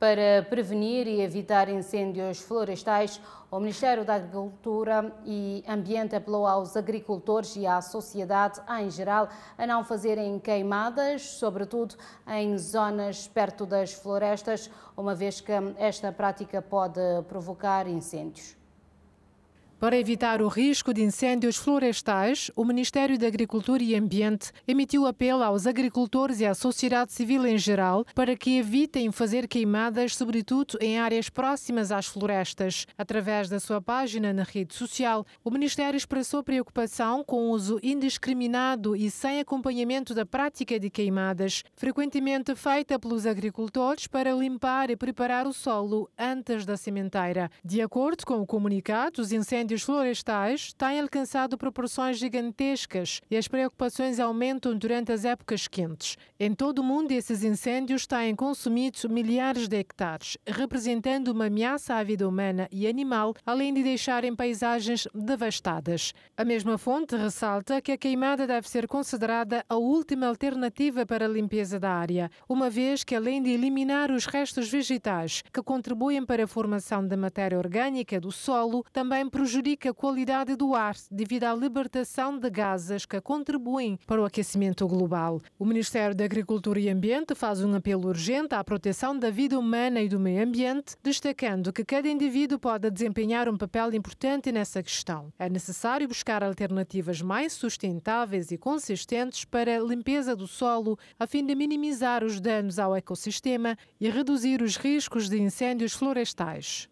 Para prevenir e evitar incêndios florestais, o Ministério da Agricultura e Ambiente apelou aos agricultores e à sociedade em geral a não fazerem queimadas, sobretudo em zonas perto das florestas, uma vez que esta prática pode provocar incêndios. Para evitar o risco de incêndios florestais, o Ministério da Agricultura e Ambiente emitiu apelo aos agricultores e à sociedade civil em geral para que evitem fazer queimadas, sobretudo em áreas próximas às florestas. Através da sua página na rede social, o Ministério expressou preocupação com o uso indiscriminado e sem acompanhamento da prática de queimadas, frequentemente feita pelos agricultores para limpar e preparar o solo antes da sementeira. De acordo com o comunicado, os incêndios incêndios florestais têm alcançado proporções gigantescas e as preocupações aumentam durante as épocas quentes. Em todo o mundo, esses incêndios têm consumido milhares de hectares, representando uma ameaça à vida humana e animal, além de deixarem paisagens devastadas. A mesma fonte ressalta que a queimada deve ser considerada a última alternativa para a limpeza da área, uma vez que, além de eliminar os restos vegetais que contribuem para a formação da matéria orgânica do solo, também prejudica prejudica a qualidade do ar devido à libertação de gases que contribuem para o aquecimento global. O Ministério da Agricultura e Ambiente faz um apelo urgente à proteção da vida humana e do meio ambiente, destacando que cada indivíduo pode desempenhar um papel importante nessa questão. É necessário buscar alternativas mais sustentáveis e consistentes para a limpeza do solo, a fim de minimizar os danos ao ecossistema e reduzir os riscos de incêndios florestais.